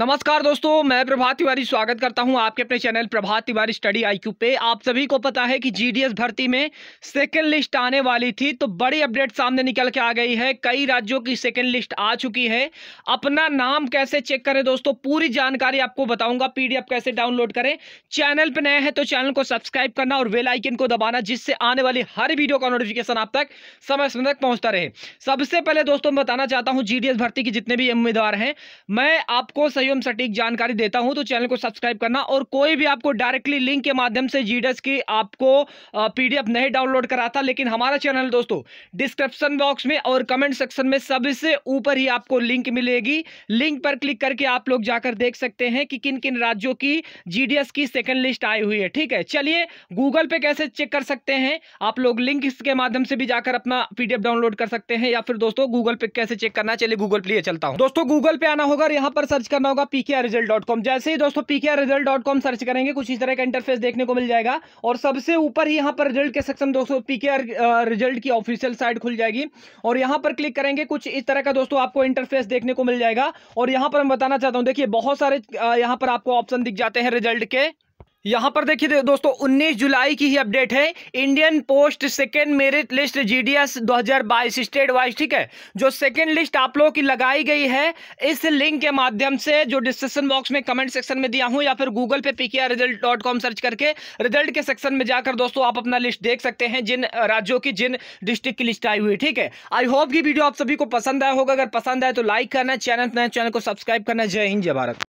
नमस्कार दोस्तों मैं प्रभात तिवारी स्वागत करता हूं आपके अपने channel Prabhat Tiwari study IQ पे आप सभी को पता है कि जीडीएस भर्ती में सेकंड लिस्ट आने वाली थी तो बड़ी अपडेट सामने निकल के आ गई है कई राज्यों की सेकंड लिस्ट आ चुकी है अपना नाम कैसे चेक करें दोस्तों पूरी जानकारी आपको बताऊंगा पीडीएफ कैसे डाउनलोड करें चैनल पर नए हैं तो चैनल को सब्सक्राइब करना और वेल को दबाना जिससे आने वाली हर वीडियो का नोटिफिकेशन आप तक समय समय तक पहुंचता रहे सबसे पहले दोस्तों बताना चाहता हूँ जीडीएस भर्ती के जितने भी उम्मीदवार हैं मैं आपको सही सही एवं सटीक जानकारी देता हूं तो चैनल को सब्सक्राइब करना और कोई भी आपको डायरेक्टली लिंक के माध्यम से जीडस e की आपको पीडीएफ नहीं डाउनलोड कराता लेकिन हमारा चैनल दोस्तों डिस्क्रिप्शन बॉक्स में और कमेंट सेक्शन में सबसे ऊपर ही आपको लिंक मिलेगी लिंक पर क्लिक करके आप लोग जाकर देख सकते हैं कि किन किन राज्यों की जीडीएस e की सेकेंड लिस्ट आई हुई है ठीक है चलिए गूगल पे कैसे चेक कर सकते हैं आप लोग लिंक के माध्यम से भी जाकर अपना पीडीएफ डाउनलोड कर सकते हैं या फिर दोस्तों गूगल पे कैसे चेक करना चलिए गूगल पे चलता हूँ दोस्तों गूगल पे आना होगा यहाँ पर सर्च करना करना होगा pkrresult.com जैसे ही दोस्तों pkrresult.com सर्च करेंगे कुछ इस तरह का इंटरफेस देखने को मिल जाएगा और सबसे ऊपर ही यहाँ पर रिजल्ट के सेक्शन दोस्तों पीकेआर रिजल्ट की ऑफिशियल साइट खुल जाएगी और यहाँ पर क्लिक करेंगे कुछ इस तरह का दोस्तों आपको इंटरफेस देखने को मिल जाएगा और यहाँ पर मैं बताना चाहता हूँ देखिए बहुत सारे यहाँ पर आपको ऑप्शन दिख जाते हैं रिजल्ट के यहां पर देखिए दोस्तों 19 जुलाई की ही अपडेट है Indian Post second merit list GDS 2022 state wise ठीक है जो सेकेंड लिस्ट आप लोगों की लगाई गई है इस लिंक के माध्यम से जो डिस्क्रिप्शन बॉक्स में कमेंट सेक्शन में दिया हूं या फिर गूगल पे PKR result dot com search करके रिजल्ट के सेक्शन में जाकर दोस्तों आप अपना लिस्ट देख सकते हैं जिन राज्यों की जिन डिस्ट्रिक्ट की लिस्ट आई हुई ठीक है आई होप की वीडियो आप सभी को पसंद आया होगा अगर पसंद आए तो लाइक करना चैनल चैनल को सब्सक्राइब करना जय हिंद जय भारत